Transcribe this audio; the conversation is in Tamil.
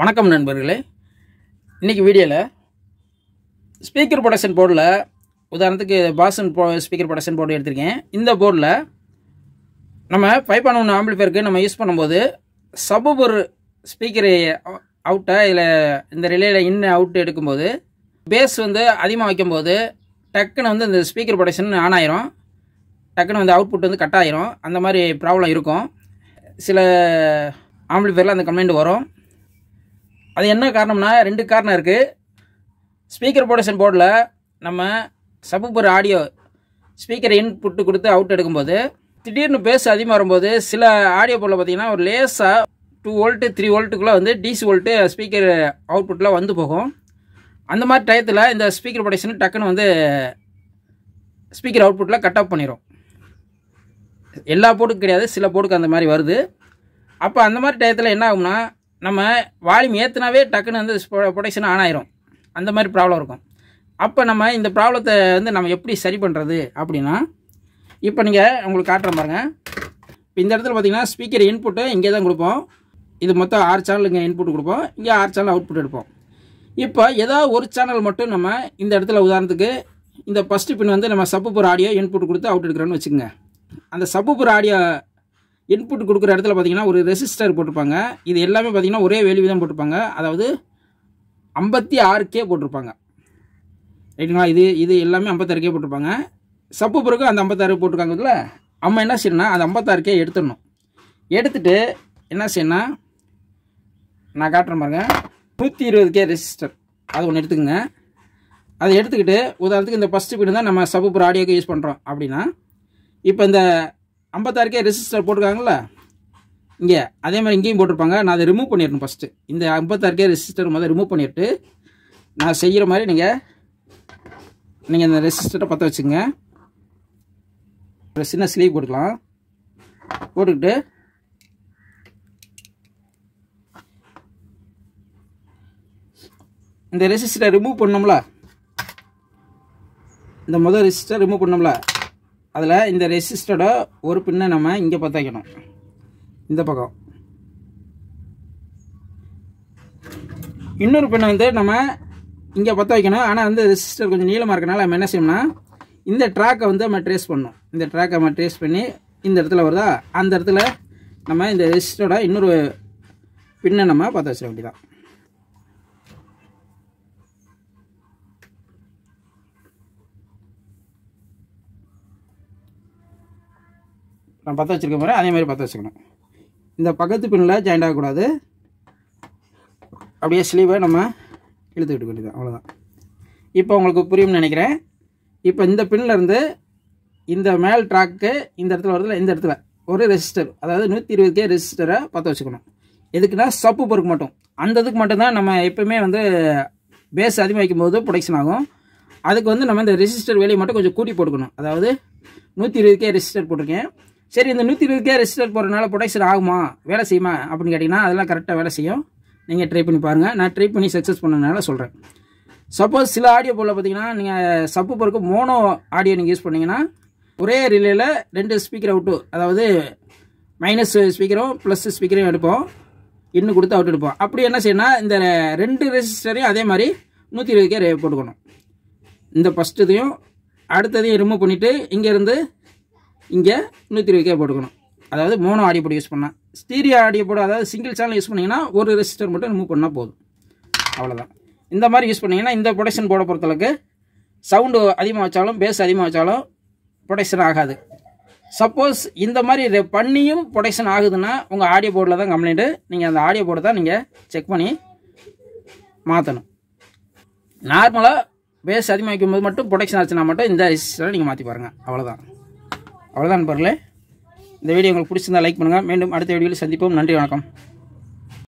வணக்கம் நண்பர்களே இன்றைக்கி வீடியோவில் ஸ்பீக்கர் ப்ரொடக்ஷன் போர்டில் உதாரணத்துக்கு பாசன் போ ஸ்பீக்கர் ப்ரொடக்ஷன் போர்டு எடுத்திருக்கேன் இந்த போர்டில் நம்ம ஃபைவ் பண்ண ஒன்று ஆம்பிளிஃபேருக்கு நம்ம யூஸ் பண்ணும்போது சபுபர் ஸ்பீக்கர் அவுட்டை இதில் இந்த ரிலேயில் இன்னும் அவுட்டு எடுக்கும்போது பேஸ் வந்து அதிகமாக வைக்கும்போது டக்குன்னு வந்து இந்த ஸ்பீக்கர் ப்ரொடக்ஷன் ஆன் ஆயிரும் டக்குன்னு வந்து அவுட்புட் வந்து கட் ஆயிரும் அந்த மாதிரி ப்ராப்ளம் இருக்கும் சில ஆம்பிளிஃபேரில் அந்த கம்ப்ளைண்ட் வரும் அது என்ன காரணம்னா ரெண்டு காரணம் இருக்குது ஸ்பீக்கர் ப்ரொடக்ஷன் போர்டில் நம்ம சப்புப்பூர் ஆடியோ ஸ்பீக்கர் இன்புட்டு கொடுத்து அவுட் எடுக்கும்போது திடீர்னு பேஸ் அதிகமாக வரும்போது சில ஆடியோ போர்டில் பார்த்திங்கன்னா ஒரு லேஸாக டூ வோல்ட்டு த்ரீ வோல்ட்டுக்குள்ளே வந்து டிசி வோல்ட்டு ஸ்பீக்கர் அவுட்புட்டில் வந்து போகும் அந்த மாதிரி டயத்தில் இந்த ஸ்பீக்கர் ப்ரொடக்ஷன் டக்குன்னு வந்து ஸ்பீக்கர் அவுட்புட்டில் கட் ஆஃப் பண்ணிடும் எல்லா போர்டுக்கும் கிடையாது சில போர்டுக்கு அந்த மாதிரி வருது அப்போ அந்த மாதிரி டயத்தில் என்ன ஆகும்னா நம்ம வால்யூம் ஏற்றுனாவே டக்குன்னு வந்து ப்ரொடக்ஷன் ஆன் ஆயிரும் அந்த மாதிரி ப்ராப்ளம் இருக்கும் அப்போ நம்ம இந்த ப்ராப்ளத்தை வந்து நம்ம எப்படி சரி பண்ணுறது அப்படின்னா இப்போ நீங்கள் உங்களுக்கு காட்டுற பாருங்கள் இப்போ இந்த இடத்துல பார்த்தீங்கன்னா ஸ்பீக்கர் இன்புட்டு இங்கே தான் கொடுப்போம் இது மொத்தம் ஆறு சேனல் இங்கே இன்புட் கொடுப்போம் இங்கே ஆறு சேனல் அவுட்புட் எடுப்போம் இப்போ ஏதாவது ஒரு சேனல் மட்டும் நம்ம இந்த இடத்துல உதாரணத்துக்கு இந்த ஃபஸ்ட்டு பின் வந்து நம்ம சப்புப்பூர் ஆடியோ இன்புட் கொடுத்து அவுட் எடுக்கிறோன்னு வச்சுக்கோங்க அந்த சப்புப்பூர் ஆடியோ இன்புட் கொடுக்குற இடத்துல பார்த்தீங்கன்னா ஒரு ரெசிஸ்டர் போட்டிருப்பாங்க இது எல்லாமே பார்த்தீங்கன்னா ஒரே வேல்யூ தான் போட்டிருப்பாங்க அதாவது ஐம்பத்தி ஆறு கே போட்டிருப்பாங்க ரைட்டுங்களா இது இது எல்லாமே ஐம்பத்தாறு கே போட்டிருப்பாங்க சப்பு பிறகு அந்த ஐம்பத்தாறு போட்டிருக்காங்கல்ல நம்ம என்ன செய்யணும்னா அந்த ஐம்பத்தாறு கே எடுத்துடணும் எடுத்துட்டு என்ன செய்யணும் நான் காட்டுறேன் பாருங்க நூற்றி இருபது கே ரெசிஸ்டர் அது ஒன்று எடுத்துக்கோங்க அதை எடுத்துக்கிட்டு உதாரணத்துக்கு இந்த ஃபஸ்ட்டு பீடு தான் நம்ம சப்பு ஆடியோக்கு யூஸ் பண்ணுறோம் அப்படின்னா இப்போ இந்த ஐம்பத்தாறுக்கே ரெசிஸ்டர் போட்டிருக்காங்களா இங்கே அதே மாதிரி இங்கேயும் போட்டிருப்பாங்க நான் அதை ரிமூவ் பண்ணிடணும் ஃபஸ்ட்டு இந்த ஐம்பத்தாறுக்கே ரெசிஸ்டர் முதல் ரிமூவ் பண்ணிவிட்டு நான் செய்கிற மாதிரி நீங்கள் நீங்கள் இந்த ரெசிஸ்டரை பற்ற வச்சுங்க ஒரு சின்ன ஸ்லீவ் போட்டுக்கலாம் போட்டுக்கிட்டு இந்த ரெசிஸ்டரை ரிமூவ் பண்ணோம்ல இந்த முதல் ரெசிஸ்டர் ரிமூவ் பண்ணோம்ல அதில் இந்த ரெசிஸ்டரோட ஒரு பின்னை நம்ம இங்கே பற்றிக்கணும் வைக்கணும் இந்த பக்கம் இன்னொரு பின்னை வந்து நம்ம இங்கே பற்ற வைக்கணும் ஆனால் வந்து ரெசிஸ்டர் கொஞ்சம் நீளமாக இருக்கனால நம்ம என்ன செய்யணும்னா இந்த ட்ராக்கை வந்து நம்ம ட்ரேஸ் பண்ணணும் இந்த ட்ராக்கை நம்ம ட்ரேஸ் பண்ணி இந்த இடத்துல வருதா அந்த இடத்துல நம்ம இந்த ரெசிஸ்டரோட இன்னொரு பின்னை நம்ம பற்ற வச்சிட வேண்டியதான் நான் பற்ற வச்சுருக்க மாதிரி அதே மாதிரி பற்ற வச்சுக்கணும் இந்த பக்கத்து பின்னில் ஜாயிண்ட் ஆகக்கூடாது அப்படியே ஸ்லீவை நம்ம இழுத்துக்கிட்டு வேண்டியது அவ்வளோதான் இப்போ உங்களுக்கு புரியும்னு நினைக்கிறேன் இப்போ இந்த பின்லேருந்து இந்த மேல் ட்ராக்கு இந்த இடத்துல வருதுல இந்த இடத்துல ஒரு ரெசிஸ்டர் அதாவது நூற்றி இருபது கே ரெசிஸ்டரை பற்ற வச்சுக்கணும் எதுக்குன்னா சப்பு பொறுக்க மட்டும் அந்த இதுக்கு மட்டும்தான் நம்ம எப்போயுமே வந்து பேஸ் அதிகமாக வைக்கும்போது ப்ரொடக்ஷன் ஆகும் அதுக்கு வந்து நம்ம இந்த ரெசிஸ்டர் வேலையை மட்டும் கொஞ்சம் கூட்டி போட்டுக்கணும் அதாவது நூற்றி இருபது கே ரெசிஸ்டர் போட்டிருக்கேன் சரி இந்த நூற்றி இருபதுக்கே ரெஜிஸ்டர் போகிறதுனால ப்ரொடக்ஷன் ஆகுமா வேலை செய்யுமா அப்படின்னு கேட்டிங்கன்னா அதெல்லாம் கரெக்டாக வேலை செய்யும் நீங்கள் ட்ரை பண்ணி பாருங்கள் நான் ட்ரை பண்ணி சக்ஸஸ் பண்ணனால சொல்கிறேன் சப்போஸ் சில ஆடியோ போல் பார்த்தீங்கன்னா நீங்கள் சப்பு பொறுக்கு மோனோ ஆடியோ நீங்கள் யூஸ் பண்ணிங்கன்னா ஒரே ரிலேயில் ரெண்டு ஸ்பீக்கர் அவுட்டு அதாவது மைனஸ் ஸ்பீக்கரும் ப்ளஸ் ஸ்பீக்கரும் எடுப்போம் இன்னும் கொடுத்து அவுட் எடுப்போம் அப்படி என்ன செய்யணும் இந்த ரெண்டு ரெஜிஸ்டரையும் அதே மாதிரி நூற்றி இருபதுக்கே போட்டுக்கணும் இந்த ஃபஸ்ட்டு இதையும் அடுத்ததையும் ரிமூவ் பண்ணிவிட்டு இங்கேருந்து இங்கே நூற்றி இருபது கே போட்டுக்கணும் அதாவது மோனோ ஆடியோ போர்டு யூஸ் பண்ணால் ஸ்டீரியோ ஆடியோ போர்டு அதாவது சிங்கிள் சேனல் யூஸ் பண்ணிங்கன்னா ஒரு ரெசிஸ்டர் மட்டும் ரிமூவ் பண்ணால் போதும் அவ்வளோதான் இந்த மாதிரி யூஸ் பண்ணிங்கன்னா இந்த ப்ரொடக்ஷன் போட பொறுத்தளவுக்கு சவுண்டு அதிகமாக வச்சாலும் பேஸ் அதிகமாக வச்சாலும் ப்ரொடக்ஷன் ஆகாது சப்போஸ் இந்த மாதிரி பண்ணியும் ப்ரொடக்ஷன் ஆகுதுன்னா உங்கள் ஆடியோ போர்டில் தான் கம்ப்ளைண்ட்டு நீங்கள் அந்த ஆடியோ போர்டை தான் நீங்கள் செக் பண்ணி மாற்றணும் நார்மலாக பேஸ் அதிகமாக வைக்கும்போது மட்டும் ப்ரொடக்ஷன் ஆச்சுன்னா மட்டும் இந்த ரிஜிஸ்டரை நீங்கள் மாற்றி பாருங்கள் அவ்வளோதான் அவ்வளோதான் பாருங்களேன் இந்த வீடியோ உங்களுக்கு பிடிச்சிருந்தால் லைக் பண்ணுங்கள் மீண்டும் அடுத்த வீடியோவில் சந்திப்போம் நன்றி வணக்கம்